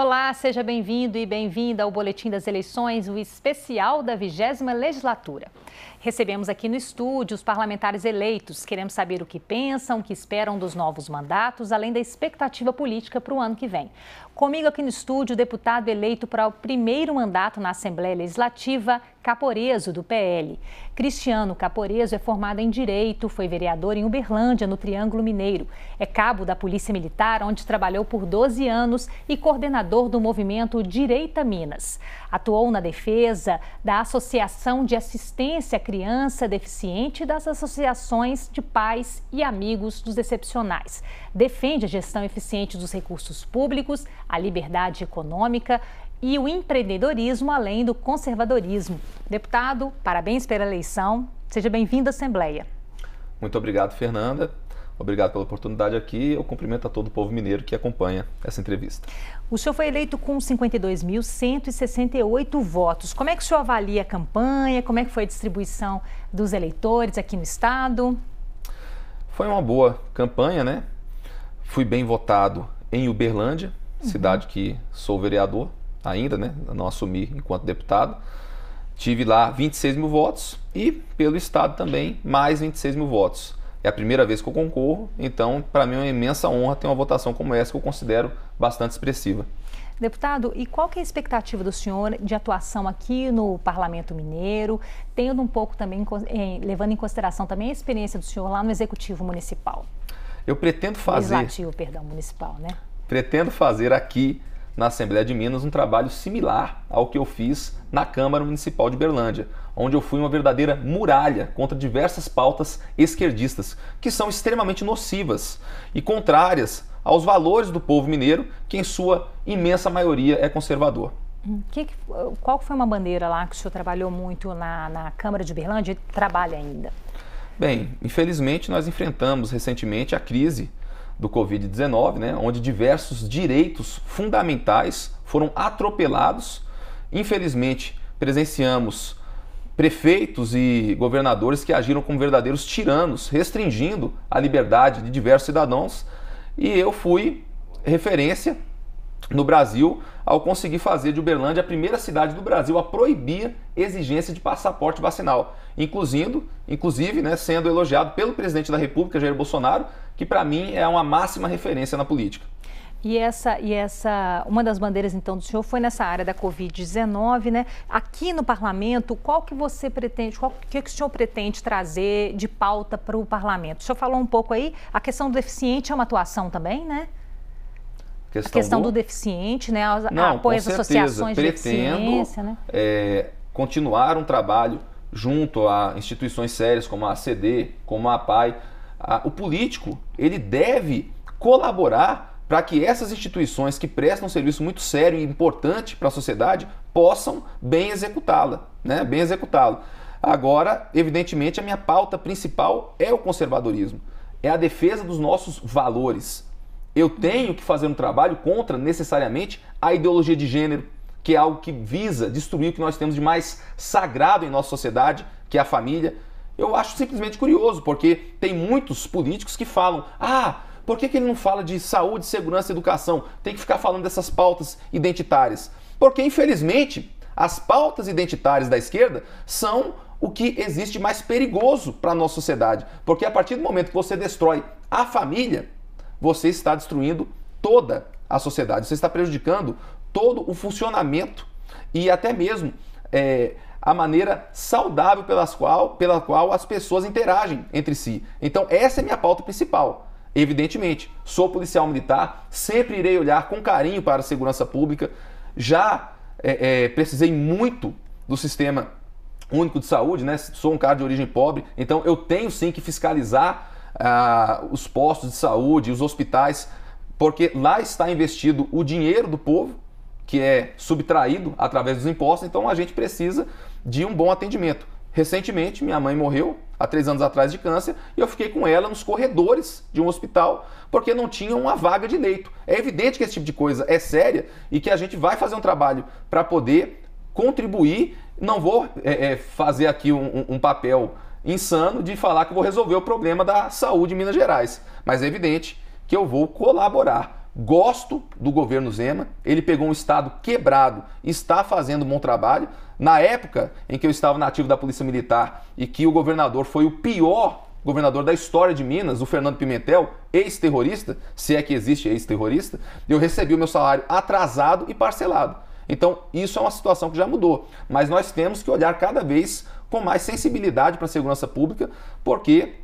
Olá, seja bem-vindo e bem-vinda ao Boletim das Eleições, o especial da vigésima legislatura. Recebemos aqui no estúdio os parlamentares eleitos. Queremos saber o que pensam, o que esperam dos novos mandatos, além da expectativa política para o ano que vem. Comigo aqui no estúdio, o deputado eleito para o primeiro mandato na Assembleia Legislativa, Caporeso, do PL. Cristiano Caporeso é formado em Direito, foi vereador em Uberlândia, no Triângulo Mineiro. É cabo da Polícia Militar, onde trabalhou por 12 anos e coordenador do movimento Direita Minas. Atuou na defesa da Associação de Assistência conhece a criança deficiente das associações de pais e amigos dos excepcionais. Defende a gestão eficiente dos recursos públicos, a liberdade econômica e o empreendedorismo, além do conservadorismo. Deputado, parabéns pela eleição. Seja bem-vindo à Assembleia. Muito obrigado, Fernanda. Obrigado pela oportunidade aqui. Eu cumprimento a todo o povo mineiro que acompanha essa entrevista. O senhor foi eleito com 52.168 votos. Como é que o senhor avalia a campanha? Como é que foi a distribuição dos eleitores aqui no estado? Foi uma boa campanha, né? Fui bem votado em Uberlândia, uhum. cidade que sou vereador ainda, né? Não assumi enquanto deputado. Tive lá 26 mil votos e pelo estado também mais 26 mil votos. É a primeira vez que eu concorro, então para mim é uma imensa honra ter uma votação como essa que eu considero bastante expressiva. Deputado, e qual que é a expectativa do senhor de atuação aqui no Parlamento Mineiro, tendo um pouco também, em, levando em consideração também a experiência do senhor lá no Executivo Municipal? Eu pretendo fazer... Legislativo, perdão, Municipal, né? Pretendo fazer aqui na Assembleia de Minas um trabalho similar ao que eu fiz na Câmara Municipal de Berlândia, onde eu fui uma verdadeira muralha contra diversas pautas esquerdistas, que são extremamente nocivas e contrárias aos valores do povo mineiro, que em sua imensa maioria é conservador. Hum, que, qual foi uma bandeira lá que o senhor trabalhou muito na, na Câmara de Berlândia e trabalha ainda? Bem, infelizmente nós enfrentamos recentemente a crise do Covid-19, né, onde diversos direitos fundamentais foram atropelados. Infelizmente, presenciamos prefeitos e governadores que agiram como verdadeiros tiranos, restringindo a liberdade de diversos cidadãos. E eu fui referência no Brasil ao conseguir fazer de Uberlândia a primeira cidade do Brasil a proibir exigência de passaporte vacinal, incluindo, inclusive, né, sendo elogiado pelo presidente da República Jair Bolsonaro, que para mim é uma máxima referência na política. E essa, e essa, uma das bandeiras então do senhor foi nessa área da Covid-19, né? Aqui no parlamento, qual que você pretende, qual que, que o senhor pretende trazer de pauta para o parlamento? O senhor falou um pouco aí, a questão do deficiente é uma atuação também, né? Questão a questão do, do deficiente, né? Não, apoio às associações pretendo, de deficiência, né? É, continuar um trabalho junto a instituições sérias como a ACD, como a APAI. A, o político, ele deve colaborar para que essas instituições que prestam um serviço muito sério e importante para a sociedade possam bem executá-la, né? Bem executá-lo. Agora, evidentemente, a minha pauta principal é o conservadorismo, é a defesa dos nossos valores, eu tenho que fazer um trabalho contra, necessariamente, a ideologia de gênero, que é algo que visa destruir o que nós temos de mais sagrado em nossa sociedade, que é a família. Eu acho simplesmente curioso, porque tem muitos políticos que falam: ah, por que, que ele não fala de saúde, segurança e educação? Tem que ficar falando dessas pautas identitárias. Porque, infelizmente, as pautas identitárias da esquerda são o que existe mais perigoso para a nossa sociedade. Porque a partir do momento que você destrói a família, você está destruindo toda a sociedade, você está prejudicando todo o funcionamento e até mesmo é, a maneira saudável pelas qual, pela qual as pessoas interagem entre si. Então, essa é minha pauta principal. Evidentemente, sou policial militar, sempre irei olhar com carinho para a segurança pública. Já é, é, precisei muito do sistema único de saúde, né? Sou um cara de origem pobre, então eu tenho sim que fiscalizar ah, os postos de saúde, os hospitais, porque lá está investido o dinheiro do povo, que é subtraído através dos impostos, então a gente precisa de um bom atendimento. Recentemente, minha mãe morreu, há três anos atrás, de câncer, e eu fiquei com ela nos corredores de um hospital, porque não tinha uma vaga de leito. É evidente que esse tipo de coisa é séria e que a gente vai fazer um trabalho para poder contribuir. Não vou é, é, fazer aqui um, um, um papel insano de falar que vou resolver o problema da saúde em Minas Gerais. Mas é evidente que eu vou colaborar. Gosto do governo Zema, ele pegou um estado quebrado, está fazendo um bom trabalho. Na época em que eu estava nativo da Polícia Militar e que o governador foi o pior governador da história de Minas, o Fernando Pimentel, ex-terrorista, se é que existe ex-terrorista, eu recebi o meu salário atrasado e parcelado. Então, isso é uma situação que já mudou, mas nós temos que olhar cada vez com mais sensibilidade para a segurança pública, porque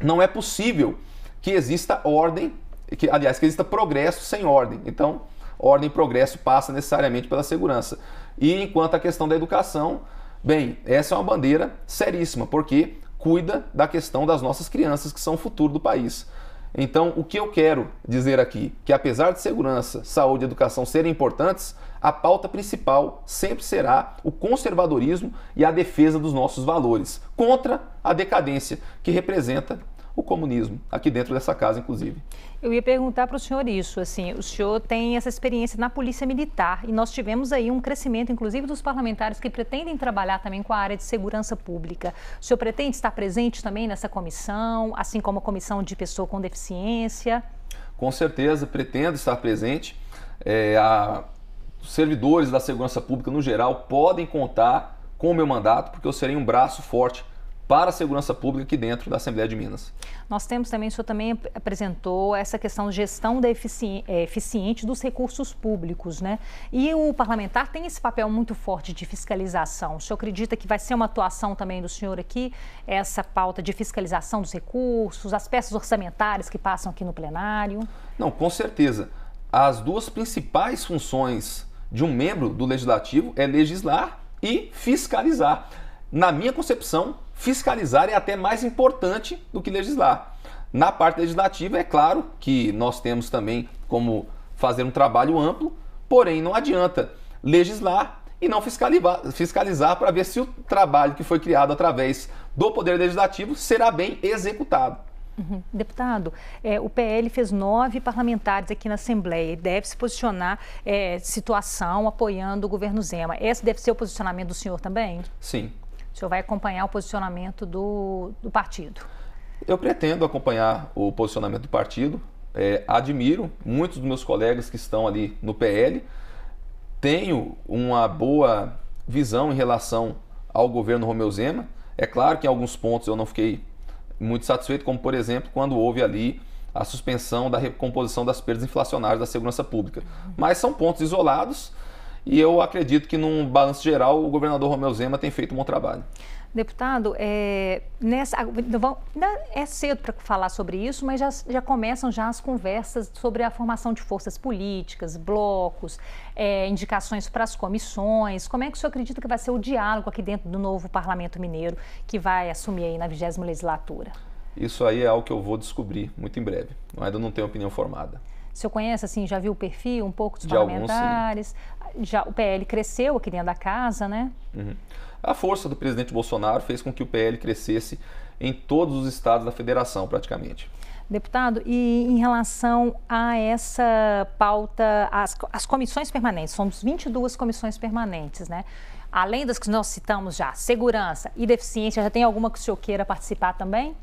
não é possível que exista ordem, que aliás, que exista progresso sem ordem. Então, ordem e progresso passa necessariamente pela segurança. E enquanto a questão da educação, bem, essa é uma bandeira seríssima, porque cuida da questão das nossas crianças que são o futuro do país. Então, o que eu quero dizer aqui? Que apesar de segurança, saúde e educação serem importantes, a pauta principal sempre será o conservadorismo e a defesa dos nossos valores contra a decadência que representa o comunismo, aqui dentro dessa casa, inclusive. Eu ia perguntar para o senhor isso, assim, o senhor tem essa experiência na polícia militar e nós tivemos aí um crescimento, inclusive, dos parlamentares que pretendem trabalhar também com a área de segurança pública. O senhor pretende estar presente também nessa comissão, assim como a comissão de pessoa com deficiência? Com certeza, pretendo estar presente. É, a, os servidores da segurança pública, no geral, podem contar com o meu mandato, porque eu serei um braço forte para a segurança pública aqui dentro da Assembleia de Minas. Nós temos também, o senhor também apresentou essa questão de gestão da efici é, eficiente dos recursos públicos, né? E o parlamentar tem esse papel muito forte de fiscalização. O senhor acredita que vai ser uma atuação também do senhor aqui, essa pauta de fiscalização dos recursos, as peças orçamentárias que passam aqui no plenário? Não, com certeza. As duas principais funções de um membro do legislativo é legislar e fiscalizar na minha concepção, fiscalizar é até mais importante do que legislar. Na parte legislativa, é claro que nós temos também como fazer um trabalho amplo, porém não adianta legislar e não fiscalizar, fiscalizar para ver se o trabalho que foi criado através do Poder Legislativo será bem executado. Uhum. Deputado, é, o PL fez nove parlamentares aqui na Assembleia e deve se posicionar é, situação apoiando o governo Zema. Esse deve ser o posicionamento do senhor também? Sim, senhor vai acompanhar o posicionamento do, do partido? Eu pretendo acompanhar o posicionamento do partido. É, admiro muitos dos meus colegas que estão ali no PL. Tenho uma boa visão em relação ao governo Romeu Zema. É claro que em alguns pontos eu não fiquei muito satisfeito, como por exemplo quando houve ali a suspensão da recomposição das perdas inflacionárias da segurança pública. Mas são pontos isolados e eu acredito que, num balanço geral, o governador Romeu Zema tem feito um bom trabalho. Deputado, é, nessa, é cedo para falar sobre isso, mas já, já, começam já as conversas sobre a formação de forças políticas, blocos, é, indicações para as comissões. Como é que o senhor acredita que vai ser o diálogo aqui dentro do novo Parlamento Mineiro, que vai assumir aí na vigésima legislatura? Isso aí é algo que eu vou descobrir muito em breve. Eu ainda não tenho opinião formada. O senhor conhece, assim, já viu o perfil um pouco dos de parlamentares? Alguns, já, o PL cresceu aqui dentro da casa, né? Uhum. A força do presidente Bolsonaro fez com que o PL crescesse em todos os estados da federação, praticamente. Deputado, e em relação a essa pauta, as, as comissões permanentes, somos 22 comissões permanentes, né? Além das que nós citamos já, segurança e deficiência, já tem alguma que o senhor queira participar também?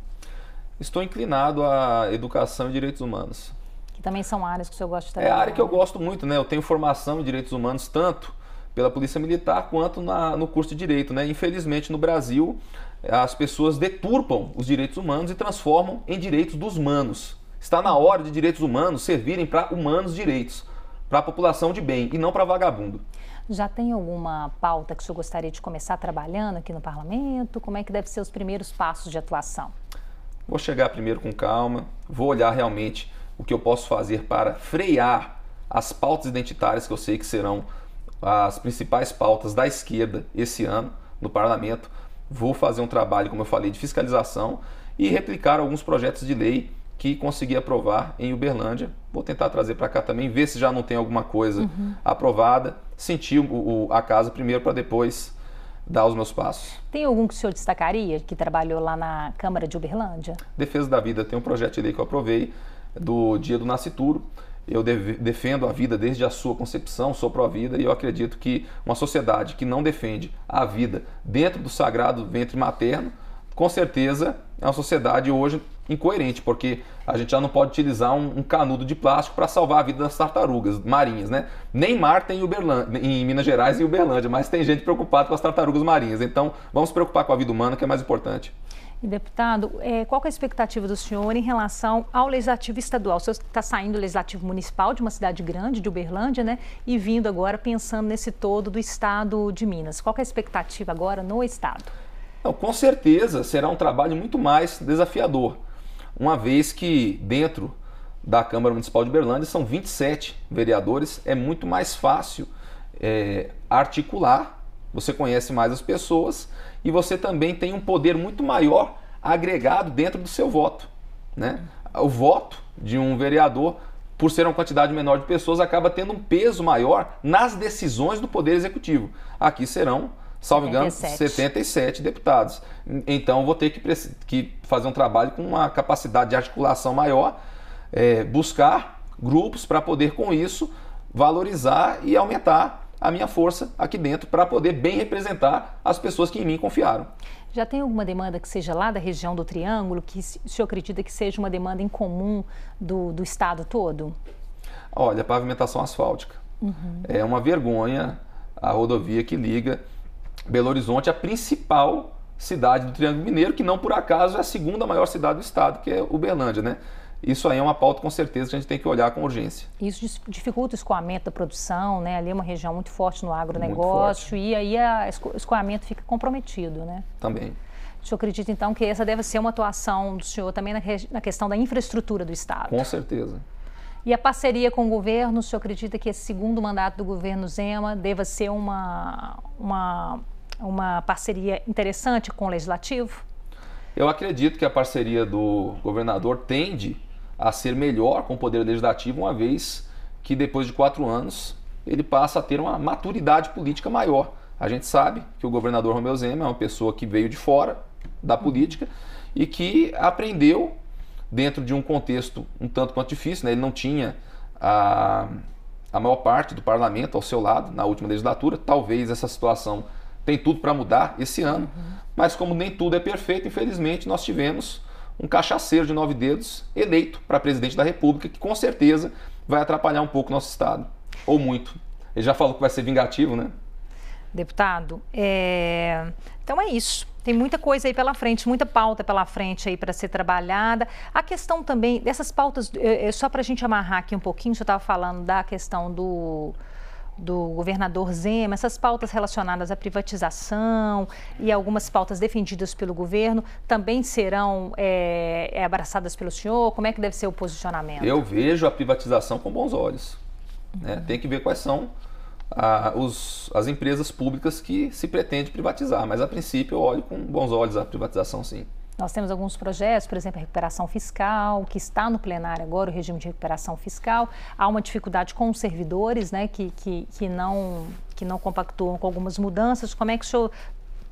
Estou inclinado à educação e direitos humanos. Que também são áreas que o senhor gosta de trabalhar. É a área que eu né? gosto muito, né? Eu tenho formação em direitos humanos tanto pela Polícia Militar quanto na, no curso de Direito, né? Infelizmente, no Brasil, as pessoas deturpam os direitos humanos e transformam em direitos dos humanos. Está na hora de direitos humanos servirem para humanos direitos, para a população de bem e não para vagabundo. Já tem alguma pauta que o senhor gostaria de começar trabalhando aqui no parlamento? Como é que devem ser os primeiros passos de atuação? Vou chegar primeiro com calma, vou olhar realmente o que eu posso fazer para frear as pautas identitárias que eu sei que serão as principais pautas da esquerda esse ano no parlamento. Vou fazer um trabalho, como eu falei, de fiscalização e replicar alguns projetos de lei que consegui aprovar em Uberlândia. Vou tentar trazer para cá também, ver se já não tem alguma coisa uhum. aprovada, sentir o, o, a casa primeiro para depois dar os meus passos. Tem algum que o senhor destacaria que trabalhou lá na Câmara de Uberlândia? Defesa da Vida tem um projeto de lei que eu aprovei do dia do nascituro. Eu defendo a vida desde a sua concepção, sou pró-vida, e eu acredito que uma sociedade que não defende a vida dentro do sagrado ventre materno, com certeza é uma sociedade hoje incoerente, porque a gente já não pode utilizar um, um canudo de plástico para salvar a vida das tartarugas marinhas, né? Nem mar tem em, em Minas Gerais e Uberlândia, mas tem gente preocupada com as tartarugas marinhas. Então, vamos preocupar com a vida humana, que é mais importante. Deputado, é, qual é a expectativa do senhor em relação ao legislativo estadual? O senhor está saindo do legislativo municipal de uma cidade grande, de Uberlândia, né? E vindo agora pensando nesse todo do estado de Minas. Qual é a expectativa agora no estado? Não, com certeza será um trabalho muito mais desafiador, uma vez que dentro da Câmara Municipal de Uberlândia são 27 vereadores, é muito mais fácil é, articular você conhece mais as pessoas e você também tem um poder muito maior agregado dentro do seu voto. Né? O voto de um vereador, por ser uma quantidade menor de pessoas, acaba tendo um peso maior nas decisões do Poder Executivo. Aqui serão, salvo engano, 77 deputados. Então vou ter que, que, fazer um trabalho com uma capacidade de articulação maior, é, buscar grupos para poder, com isso, valorizar e aumentar a minha força aqui dentro para poder bem representar as pessoas que em mim confiaram. Já tem alguma demanda que seja lá da região do Triângulo, que o senhor acredita que seja uma demanda comum do, do estado todo? Olha, pavimentação asfáltica. Uhum. É uma vergonha a rodovia que liga Belo Horizonte à principal cidade do Triângulo Mineiro, que não por acaso é a segunda maior cidade do estado, que é Uberlândia, né? isso aí é uma pauta com certeza que a gente tem que olhar com urgência. Isso dificulta o escoamento da produção, né? Ali é uma região muito forte no agronegócio e aí o escoamento fica comprometido, né? Também. O senhor acredita, então, que essa deve ser uma atuação do senhor também na, na questão da infraestrutura do Estado? Com certeza. E a parceria com o governo, o senhor acredita que esse segundo mandato do governo Zema deva ser uma, uma, uma parceria interessante com o Legislativo? Eu acredito que a parceria do governador tende a ser melhor com o poder legislativo, uma vez que depois de quatro anos ele passa a ter uma maturidade política maior. A gente sabe que o governador Romeu Zema é uma pessoa que veio de fora da política e que aprendeu dentro de um contexto um tanto quanto difícil, né? ele não tinha a, a maior parte do parlamento ao seu lado na última legislatura, talvez essa situação tem tudo para mudar esse ano, uhum. mas como nem tudo é perfeito, infelizmente nós tivemos um cachaceiro de nove dedos eleito para presidente da República, que com certeza vai atrapalhar um pouco o nosso Estado, ou muito. Ele já falou que vai ser vingativo, né? Deputado, é... então é isso. Tem muita coisa aí pela frente, muita pauta pela frente aí para ser trabalhada. A questão também dessas pautas, é, é, só para a gente amarrar aqui um pouquinho, você estava falando da questão do do governador Zema, essas pautas relacionadas à privatização e algumas pautas defendidas pelo governo também serão é, abraçadas pelo senhor? Como é que deve ser o posicionamento? Eu vejo a privatização com bons olhos. Né? Uhum. Tem que ver quais são a, os, as empresas públicas que se pretende privatizar, mas a princípio eu olho com bons olhos a privatização, sim. Nós temos alguns projetos, por exemplo, a recuperação fiscal, que está no plenário agora, o regime de recuperação fiscal. Há uma dificuldade com os servidores, né, que, que, que, não, que não compactuam com algumas mudanças. Como é que o senhor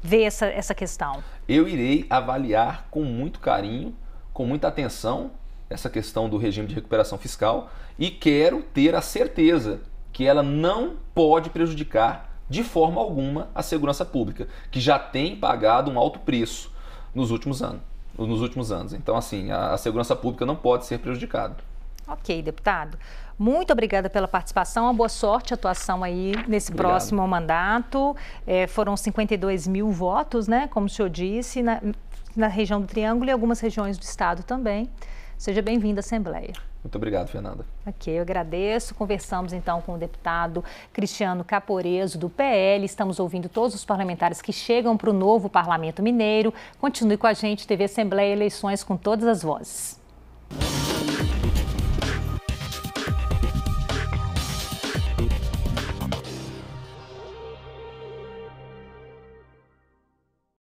vê essa, essa questão? Eu irei avaliar com muito carinho, com muita atenção, essa questão do regime de recuperação fiscal e quero ter a certeza que ela não pode prejudicar de forma alguma a segurança pública, que já tem pagado um alto preço nos últimos anos. Nos últimos anos. Então, assim, a, a segurança pública não pode ser prejudicada. Ok, deputado. Muito obrigada pela participação. Uma boa sorte a atuação aí nesse Obrigado. próximo mandato. É, foram 52 mil votos, né? Como o senhor disse, na, né? na região do Triângulo e algumas regiões do estado também. Seja bem-vindo à Assembleia. Muito obrigado, Fernanda. Ok, eu agradeço. Conversamos então com o deputado Cristiano Caporeso, do PL. Estamos ouvindo todos os parlamentares que chegam para o novo Parlamento Mineiro. Continue com a gente, TV Assembleia Eleições com todas as vozes.